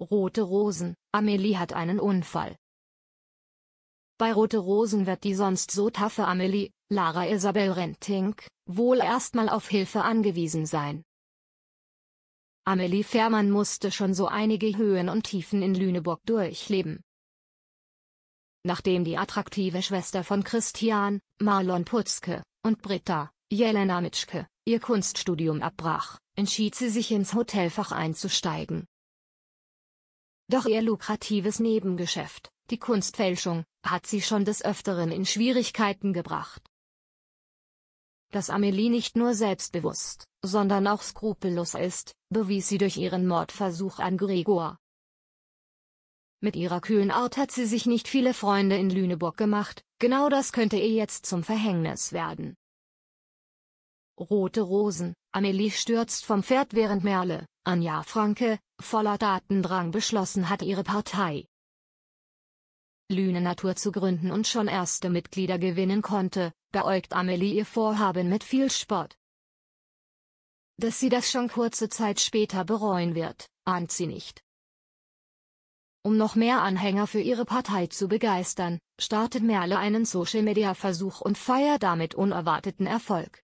Rote Rosen, Amelie hat einen Unfall. Bei Rote Rosen wird die sonst so taffe Amelie, Lara Isabel Rentink, wohl erstmal auf Hilfe angewiesen sein. Amelie Fährmann musste schon so einige Höhen und Tiefen in Lüneburg durchleben. Nachdem die attraktive Schwester von Christian, Marlon Putzke, und Britta, Jelena Mitschke, ihr Kunststudium abbrach, entschied sie sich ins Hotelfach einzusteigen doch ihr lukratives Nebengeschäft, die Kunstfälschung, hat sie schon des Öfteren in Schwierigkeiten gebracht. Dass Amelie nicht nur selbstbewusst, sondern auch skrupellos ist, bewies sie durch ihren Mordversuch an Gregor. Mit ihrer kühlen Art hat sie sich nicht viele Freunde in Lüneburg gemacht, genau das könnte ihr jetzt zum Verhängnis werden. Rote Rosen, Amelie stürzt vom Pferd während Merle, Anja Franke, voller Datendrang beschlossen hat, ihre Partei Lüne Natur zu gründen und schon erste Mitglieder gewinnen konnte, beäugt Amelie ihr Vorhaben mit viel Sport. Dass sie das schon kurze Zeit später bereuen wird, ahnt sie nicht. Um noch mehr Anhänger für ihre Partei zu begeistern, startet Merle einen Social-Media-Versuch und feiert damit unerwarteten Erfolg.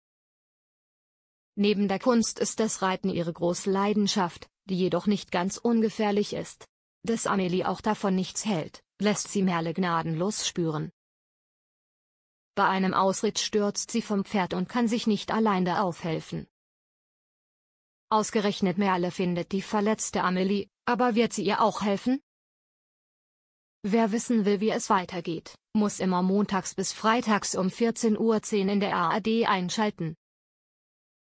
Neben der Kunst ist das Reiten ihre große Leidenschaft, die jedoch nicht ganz ungefährlich ist. Dass Amelie auch davon nichts hält, lässt sie Merle gnadenlos spüren. Bei einem Ausritt stürzt sie vom Pferd und kann sich nicht alleine aufhelfen. Ausgerechnet Merle findet die verletzte Amelie, aber wird sie ihr auch helfen? Wer wissen will, wie es weitergeht, muss immer montags bis freitags um 14.10 Uhr in der ARD einschalten.